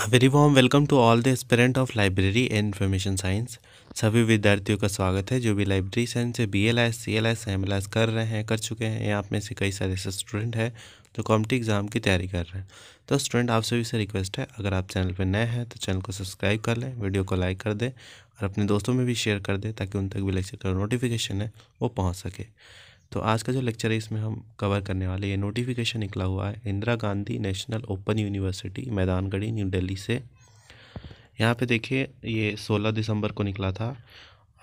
a very warm welcome to all the aspirant of library and information science सभी विद्यार्थियों का स्वागत है जो भी लाइब्रेरी साइंस से B L S C L S M L S कर रहे हैं कर चुके हैं या आप में से कई सारे ऐसे स्टूडेंट हैं जो कॉम्पिटिव एग्जाम की तैयारी कर रहे हैं तो स्टूडेंट आप सभी से रिक्वेस्ट है अगर आप चैनल पर नए हैं तो चैनल को सब्सक्राइब कर लें वीडियो को लाइक कर दें और अपने दोस्तों में भी शेयर कर दें ताकि उन तक भी लेक्चर का नोटिफिकेशन है वो पहुँच सके तो आज का जो लेक्चर है इसमें हम कवर करने वाले ये नोटिफिकेशन निकला हुआ है Indira Gandhi national open university Maidangarhi new Delhi से यहाँ पे देखिए ये 16 दिसंबर को निकला था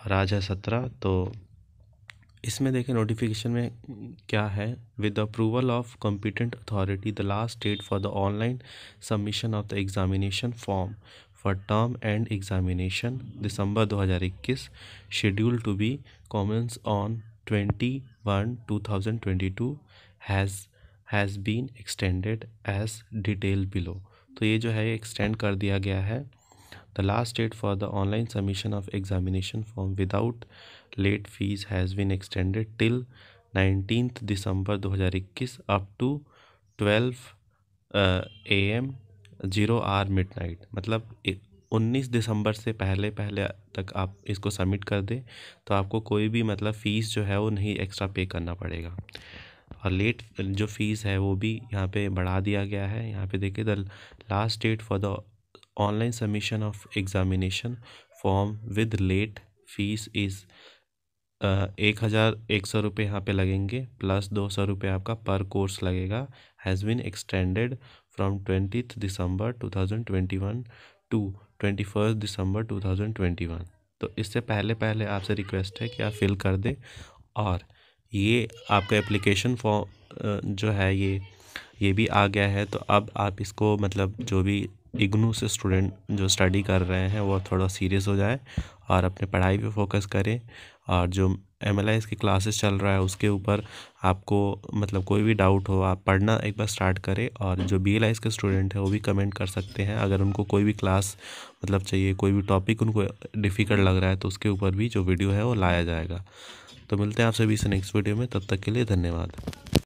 और आज है सत्रह तो इसमें देखें नोटिफिकेशन में क्या है with approval of competent authority the last date for the online submission of the examination form for term end examination December 2021 schedule to be commence on twenty one two thousand twenty two has has been extended as detail below तो ये जो है extend कर दिया गया है the last date for the online submission of examination form without late fee has been extended till nineteen December दो हज़ार इक्कीस up to twelve A M zero or midnight मतलब 19 दिसंबर से पहले पहले तक आप इसको सबमिट कर दें तो आपको कोई भी मतलब फ़ीस जो है वो नहीं एक्स्ट्रा पे करना पड़ेगा और लेट जो फ़ीस है वो भी यहाँ पे बढ़ा दिया गया है यहाँ पे देखिए the last date for the online submission of examination form with late fee is एक हज़ार एक सौ रुपये यहाँ पर लगेंगे प्लस दो सौ रुपये आपका पर कोर्स लगेगा has been extended from twenty December two thousand twenty one to twenty first December two thousand twenty one तो इससे पहले पहले आपसे रिक्वेस्ट है कि आप फिल कर दें और ये आपका एप्लीकेशन फॉर्म जो है ये ये भी आ गया है तो अब आप इसको मतलब जो भी इग्नू से स्टूडेंट जो स्टडी कर रहे हैं वो थोड़ा सीरियस हो जाए और अपने पढ़ाई पे फोकस करें और जो एम एल की क्लासेस चल रहा है उसके ऊपर आपको मतलब कोई भी डाउट हो आप पढ़ना एक बार स्टार्ट करें और जो बी एल के स्टूडेंट हैं वो भी कमेंट कर सकते हैं अगर उनको कोई भी क्लास मतलब चाहिए कोई भी टॉपिक उनको डिफ़िकल्ट लग रहा है तो उसके ऊपर भी जो वीडियो है वो लाया जाएगा तो मिलते हैं आप सभी से नेक्स्ट वीडियो में तब तक के लिए धन्यवाद